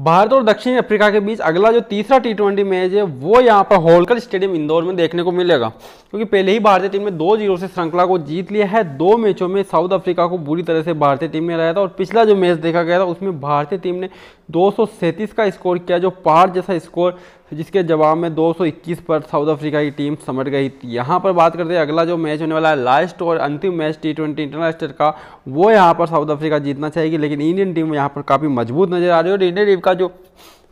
भारत और दक्षिण अफ्रीका के बीच अगला जो तीसरा टी ट्वेंटी मैच है वो यहाँ पर होलकर स्टेडियम इंदौर में देखने को मिलेगा क्योंकि पहले ही भारतीय टीम ने दो जीरो से श्रृंखला को जीत लिया है दो मैचों में साउथ अफ्रीका को बुरी तरह से भारतीय टीम ने हराया था और पिछला जो मैच देखा गया था उसमें भारतीय टीम ने दो का स्कोर किया जो पहाड़ जैसा स्कोर जिसके जवाब में 221 पर साउथ अफ्रीका की टीम समट गई थी यहाँ पर बात करते हैं अगला जो मैच होने वाला है लास्ट और अंतिम मैच टी ट्वेंटी इंटरनेशनल का वो यहाँ पर साउथ अफ्रीका जीतना चाहेगी लेकिन इंडियन टीम यहाँ पर काफ़ी मजबूत नज़र आ रही है और इंडियन टीम का जो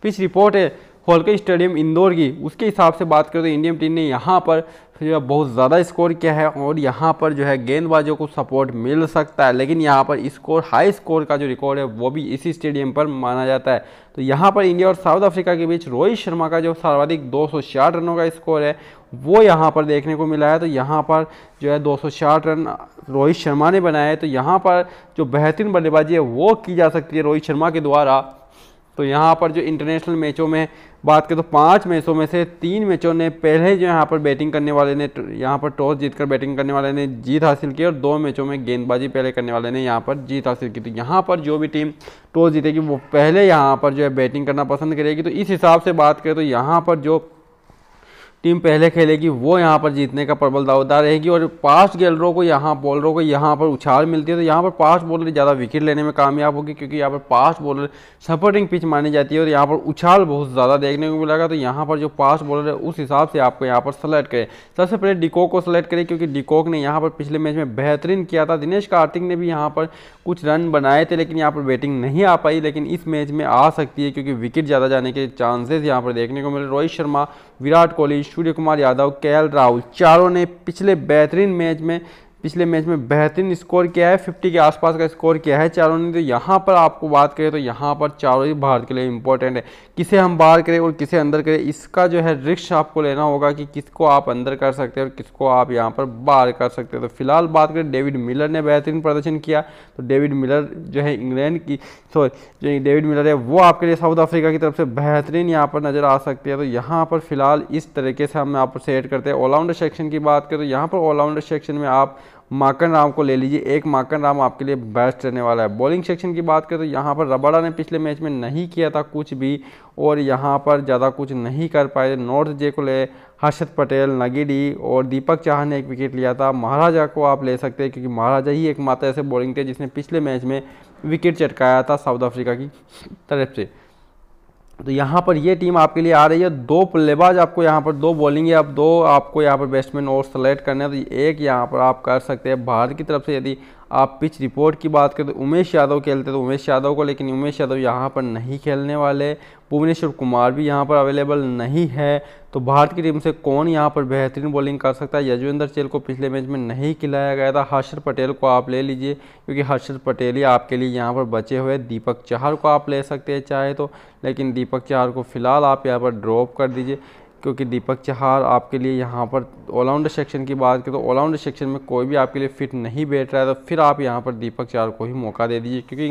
पिच रिपोर्ट है होलकर स्टेडियम इंदौर की उसके हिसाब से बात करें तो इंडियन टीम ने यहाँ पर जो है बहुत ज़्यादा स्कोर किया है और यहाँ पर जो है गेंदबाजों को सपोर्ट मिल सकता है लेकिन यहाँ पर स्कोर हाई स्कोर का जो रिकॉर्ड है वो भी इसी स्टेडियम पर माना जाता है तो यहाँ पर इंडिया और साउथ अफ्रीका के बीच रोहित शर्मा का जो सर्वाधिक दो रनों का स्कोर है वो यहाँ पर देखने को मिला है तो यहाँ पर जो है दो रन रोहित शर्मा ने बनाया है तो यहाँ पर जो बेहतरीन बल्लेबाजी है वो की जा सकती है रोहित शर्मा के द्वारा तो यहाँ पर जो इंटरनेशनल मैचों में बात करें तो पांच मैचों में से तीन मैचों ने पहले जो यहाँ पर बैटिंग करने वाले ने यहाँ पर टॉस जीतकर बैटिंग करने वाले ने जीत हासिल की और दो मैचों में गेंदबाजी पहले करने वाले ने यहाँ पर जीत हासिल की तो यहाँ पर जो भी टीम टॉस जीतेगी वो पहले यहाँ पर जो है बैटिंग करना पसंद करेगी तो इस हिसाब से बात करें तो यहाँ पर जो टीम पहले खेलेगी वो यहाँ पर जीतने का प्रबल दावेदार रहेगी और पास्ट गेलरों को यहाँ बॉलरों को यहाँ पर उछाल मिलती है तो यहाँ पर पास्ट बॉलर ज़्यादा विकेट लेने में कामयाब होगी क्योंकि यहाँ पर पास्ट बॉलर सपोर्टिंग पिच मानी जाती है और यहाँ पर उछाल बहुत ज़्यादा देखने को मिलेगा तो यहाँ पर जो पास्ट बॉलर है उस हिसाब से आपको यहाँ पर सेलेक्ट करें सबसे पहले डिकॉक को सेलेक्ट करें क्योंकि डिकॉक ने यहाँ पर पिछले मैच में बेहतरीन किया था दिनेश कार्तिक ने भी यहाँ पर कुछ रन बनाए थे लेकिन यहाँ पर बैटिंग नहीं आ पाई लेकिन इस मैच में आ सकती है क्योंकि विकेट ज़्यादा जाने के चांसेस यहाँ पर देखने को मिले रोहित शर्मा विराट कोहली सूर्य कुमार यादव के राहुल चारों ने पिछले बेहतरीन मैच में पिछले मैच में बेहतरीन स्कोर किया है 50 के आसपास का स्कोर किया है चारों ने तो यहाँ पर आपको बात करें तो यहाँ पर चारों ही भारत के लिए इंपॉर्टेंट है किसे हम बाहर करें और किसे अंदर करें इसका जो है रिक्श आपको लेना होगा कि किसको आप अंदर कर सकते हैं और किसको आप यहाँ पर बाहर कर सकते हैं तो फिलहाल बात करें डेविड मिलर ने बेहतरीन प्रदर्शन किया तो डेविड मिलर जो है इंग्लैंड की सॉरी जो डेविड मिलर है वो आपके लिए साउथ अफ्रीका की तरफ से बेहतरीन यहाँ पर नज़र आ सकती है तो यहाँ पर फिलहाल इस तरीके से हम यहाँ पर सेट करते हैं ऑलराउंडर सेक्शन की बात करें तो यहाँ पर ऑलराउंडर सेक्शन में आप माकन राम को ले लीजिए एक माकन राम आपके लिए बेस्ट रहने वाला है बॉलिंग सेक्शन की बात करें तो यहाँ पर रबाडा ने पिछले मैच में नहीं किया था कुछ भी और यहाँ पर ज़्यादा कुछ नहीं कर पाए थे नॉर्थ जे को ले हर्षद पटेल नगीडी और दीपक चाह ने एक विकेट लिया था महाराजा को आप ले सकते हैं क्योंकि महाराजा ही एकमात्र ऐसे बॉलिंग थे जिसने पिछले मैच में विकेट चटकाया था साउथ अफ्रीका की तरफ से तो यहाँ पर ये टीम आपके लिए आ रही है दो प्लेबाज आपको यहाँ पर दो बॉलिंग है आप दो आपको यहाँ पर बैट्समैन और सेलेक्ट करना है तो एक यहाँ पर आप कर सकते हैं भारत की तरफ से यदि आप पिच रिपोर्ट की बात करें तो उमेश यादव खेलते तो उमेश यादव को लेकिन उमेश यादव यहाँ पर नहीं खेलने वाले भुवनेश्वर कुमार भी यहाँ पर अवेलेबल नहीं है तो भारत की टीम से कौन यहाँ पर बेहतरीन बॉलिंग कर सकता है यजवेंद्र चेल को पिछले मैच में नहीं खिलाया गया था हर्षद पटेल को आप ले लीजिए क्योंकि हर्षद पटेल ही आपके लिए यहाँ पर बचे हुए दीपक चाहर को आप ले सकते हैं चाहे तो लेकिन दीपक चाहर को फ़िलहाल आप यहाँ पर ड्रॉप कर दीजिए क्योंकि दीपक चहार आपके लिए यहाँ पर ऑलराउंडर सेक्शन की बात करें तो ऑलराउंडर सेक्शन में कोई भी आपके लिए फिट नहीं बैठ रहा है तो फिर आप यहाँ पर दीपक चहार को ही मौका दे दीजिए क्योंकि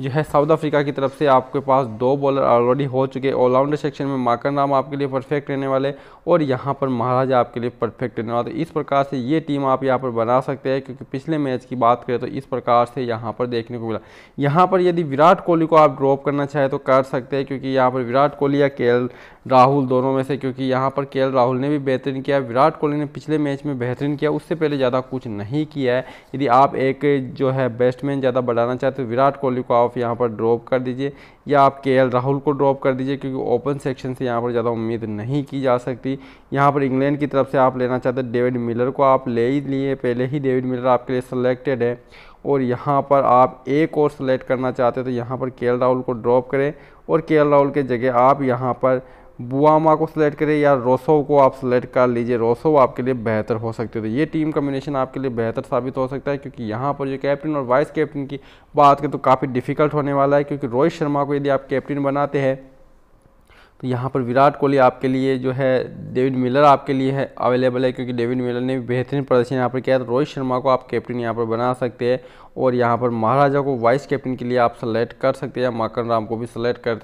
जो है साउथ अफ्रीका की तरफ से आपके पास दो बॉलर ऑलरेडी हो चुके ऑलराउंडर सेक्शन में माकर नाम आपके लिए परफेक्ट रहने वाले और यहाँ पर महाराजा आपके लिए परफेक्ट रहने वाले तो इस प्रकार से ये टीम आप यहाँ पर बना सकते हैं क्योंकि पिछले मैच की बात करें तो इस प्रकार से यहाँ पर देखने को मिला यहाँ पर यदि विराट कोहली को आप ड्रॉप करना चाहें तो कर सकते हैं क्योंकि यहाँ पर विराट कोहली या के राहुल दोनों में से क्योंकि यहाँ पर के राहुल ने भी बेहतरीन किया विराट कोहली ने पिछले मैच में बेहतरीन किया उससे पहले ज़्यादा कुछ नहीं किया है यदि आप एक जो है बेस्टमैन ज़्यादा बढ़ाना चाहते तो विराट कोहली को आप ऑफ यहाँ पर ड्रॉप कर दीजिए या आप के राहुल को ड्रॉप कर दीजिए क्योंकि ओपन सेक्शन से यहाँ पर ज़्यादा उम्मीद नहीं की जा सकती यहाँ पर इंग्लैंड की तरफ से आप लेना चाहते हैं डेविड मिलर को आप ले ही लिए पहले ही डेविड मिलर आपके लिए सेलेक्टेड है और यहाँ पर आप एक और सेलेक्ट करना चाहते हैं तो यहाँ पर के राहुल को ड्रॉप करें और के राहुल के जगह आप यहाँ पर बुआमा को सिलेक्ट करें या रोसो को आप सिलेक्ट कर लीजिए रोसो आपके लिए बेहतर हो सकते हो तो ये टीम कम्बिनेशन आपके लिए बेहतर साबित हो सकता है क्योंकि यहाँ पर जो कैप्टन और वाइस कैप्टन की बात करें तो काफ़ी डिफिकल्ट होने वाला है क्योंकि रोहित शर्मा को यदि आप कैप्टन बनाते हैं तो यहाँ पर विराट कोहली आपके लिए जो है डेविड मिलर आपके लिए है अवेलेबल है क्योंकि डेविड मिलर ने भी बेहतरीन प्रदर्शन यहाँ पर किया है तो रोहित शर्मा को आप कैप्टन यहाँ पर बना सकते हैं और यहाँ पर महाराजा को वाइस कैप्टन के लिए आप सेलेक्ट कर सकते हैं माकन राम को भी सेलेक्ट कर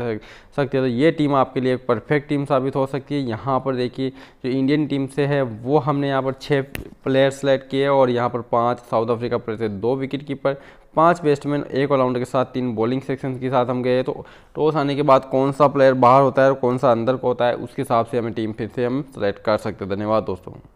सकते हैं तो ये टीम आपके लिए एक परफेक्ट टीम साबित हो सकती है यहाँ पर देखिए जो इंडियन टीम से है वो हमने यहाँ पर छः प्लेयर सेलेक्ट किए और यहाँ पर पाँच साउथ अफ्रीका प्लेयर से दो विकेट कीपर पांच बेस्टमैन एक ऑलराउंडर के साथ तीन बॉलिंग सेक्शन के साथ हम गए तो टॉस आने के बाद कौन सा प्लेयर बाहर होता है और कौन सा अंदर को होता है उसके हिसाब से हमें टीम फिर से हम सेलेक्ट कर सकते हैं धन्यवाद दोस्तों